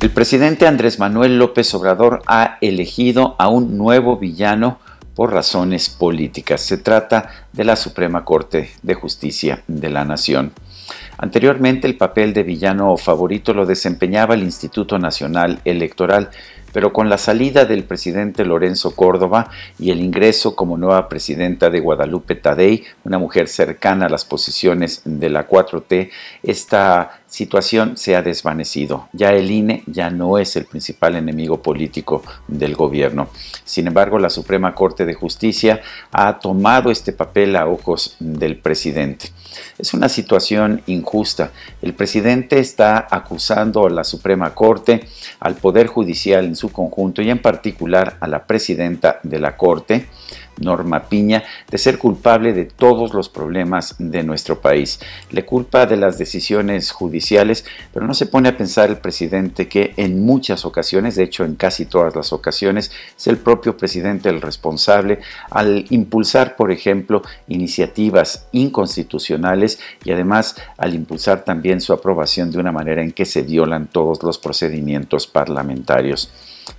El presidente Andrés Manuel López Obrador ha elegido a un nuevo villano por razones políticas. Se trata de la Suprema Corte de Justicia de la Nación. Anteriormente el papel de villano o favorito lo desempeñaba el Instituto Nacional Electoral, pero con la salida del presidente Lorenzo Córdoba y el ingreso como nueva presidenta de Guadalupe Tadei, una mujer cercana a las posiciones de la 4T, esta situación se ha desvanecido. Ya el INE ya no es el principal enemigo político del gobierno. Sin embargo, la Suprema Corte de Justicia ha tomado este papel a ojos del presidente. Es una situación injusta. El presidente está acusando a la Suprema Corte, al Poder Judicial su conjunto y en particular a la presidenta de la Corte, Norma Piña de ser culpable de todos los problemas de nuestro país. Le culpa de las decisiones judiciales, pero no se pone a pensar el presidente que en muchas ocasiones, de hecho en casi todas las ocasiones, es el propio presidente el responsable al impulsar, por ejemplo, iniciativas inconstitucionales y además al impulsar también su aprobación de una manera en que se violan todos los procedimientos parlamentarios.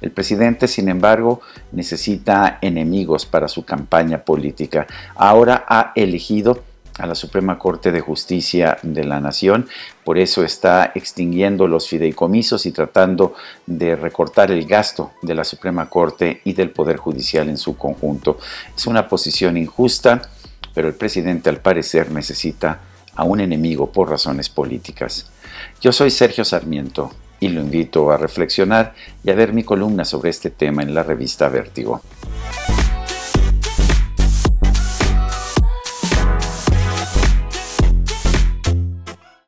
El presidente, sin embargo, necesita enemigos para su campaña política. Ahora ha elegido a la Suprema Corte de Justicia de la Nación. Por eso está extinguiendo los fideicomisos y tratando de recortar el gasto de la Suprema Corte y del Poder Judicial en su conjunto. Es una posición injusta, pero el presidente al parecer necesita a un enemigo por razones políticas. Yo soy Sergio Sarmiento y lo invito a reflexionar y a ver mi columna sobre este tema en la revista Vértigo.